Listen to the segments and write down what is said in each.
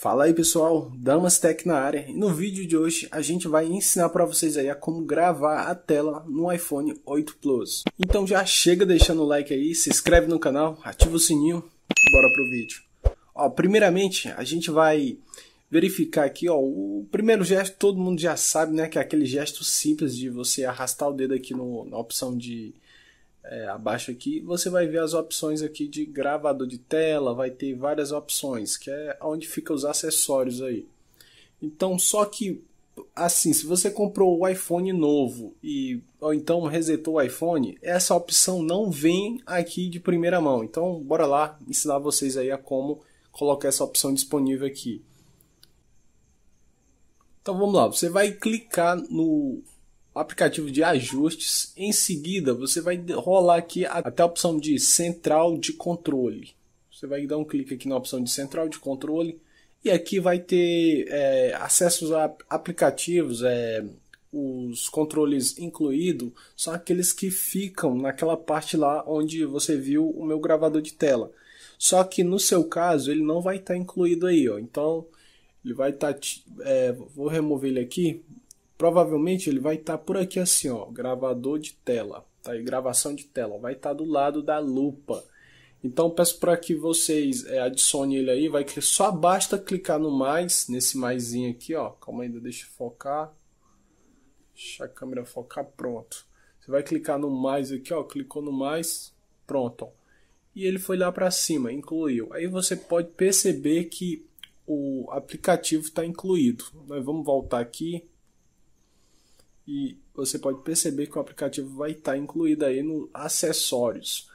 Fala aí pessoal, Damas Tech na área. E no vídeo de hoje a gente vai ensinar para vocês aí a como gravar a tela no iPhone 8 Plus. Então já chega deixando o like aí, se inscreve no canal, ativa o sininho e bora pro vídeo. Ó, primeiramente a gente vai verificar aqui, ó, o primeiro gesto todo mundo já sabe, né, que é aquele gesto simples de você arrastar o dedo aqui no, na opção de é, abaixo aqui, você vai ver as opções aqui de gravador de tela, vai ter várias opções, que é onde fica os acessórios aí. Então, só que assim, se você comprou o iPhone novo e ou então resetou o iPhone, essa opção não vem aqui de primeira mão. Então, bora lá ensinar vocês aí a como colocar essa opção disponível aqui. Então vamos lá, você vai clicar no aplicativo de ajustes. Em seguida, você vai rolar aqui até a opção de central de controle. Você vai dar um clique aqui na opção de central de controle e aqui vai ter é, acessos a aplicativos, é, os controles incluídos são aqueles que ficam naquela parte lá onde você viu o meu gravador de tela. Só que no seu caso ele não vai estar tá incluído aí, ó. Então ele vai estar. Tá, é, vou remover ele aqui. Provavelmente ele vai estar tá por aqui assim, ó, gravador de tela, tá? E gravação de tela, vai estar tá do lado da lupa. Então peço para que vocês é, eh, adicionem ele aí, vai que só basta clicar no mais, nesse maiszinho aqui, ó. Calma ainda, deixa eu focar. Deixa a câmera focar, pronto. Você vai clicar no mais aqui, ó, clicou no mais, pronto. Ó. E ele foi lá para cima, incluiu. Aí você pode perceber que o aplicativo está incluído. Nós vamos voltar aqui, e você pode perceber que o aplicativo vai estar tá incluído aí no acessórios.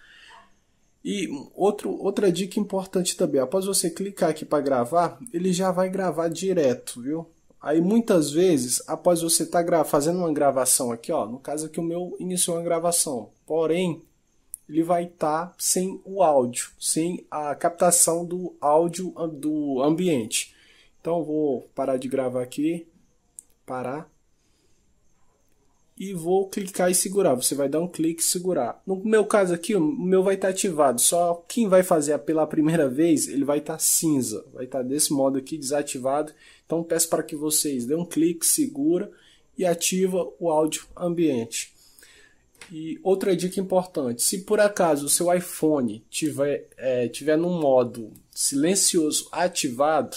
E outro, outra dica importante também, após você clicar aqui para gravar, ele já vai gravar direto, viu? Aí muitas vezes, após você estar tá fazendo uma gravação aqui, ó, no caso aqui o meu iniciou uma gravação, porém ele vai estar tá sem o áudio, sem a captação do áudio do ambiente. Então vou parar de gravar aqui, parar e vou clicar e segurar. Você vai dar um clique e segurar. No meu caso aqui, o meu vai estar tá ativado. Só quem vai fazer pela primeira vez, ele vai estar tá cinza. Vai estar tá desse modo aqui, desativado. Então peço para que vocês dêem um clique, segura e ativa o áudio ambiente. E outra dica importante, se por acaso o seu iPhone tiver, é, tiver no modo silencioso ativado,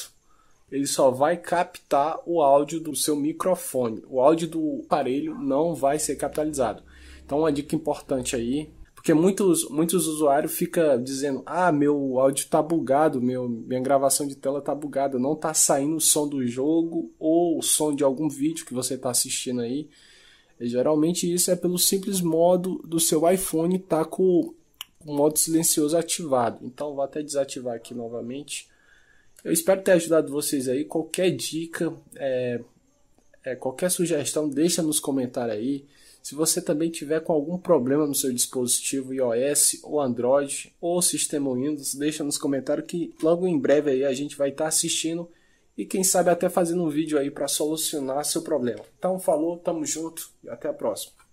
ele só vai captar o áudio do seu microfone. O áudio do aparelho não vai ser capitalizado. Então, uma dica importante aí, porque muitos, muitos usuários ficam dizendo: ah, meu áudio tá bugado, meu, minha gravação de tela tá bugada, não tá saindo o som do jogo ou o som de algum vídeo que você está assistindo aí. E, geralmente isso é pelo simples modo do seu iPhone estar tá com o modo silencioso ativado. Então, vou até desativar aqui novamente eu espero ter ajudado vocês aí. Qualquer dica, é, é, qualquer sugestão, deixa nos comentários aí. Se você também tiver com algum problema no seu dispositivo iOS ou Android ou sistema Windows, deixa nos comentários que logo em breve aí a gente vai estar tá assistindo e quem sabe até fazendo um vídeo aí para solucionar seu problema. Então falou, tamo junto e até a próxima.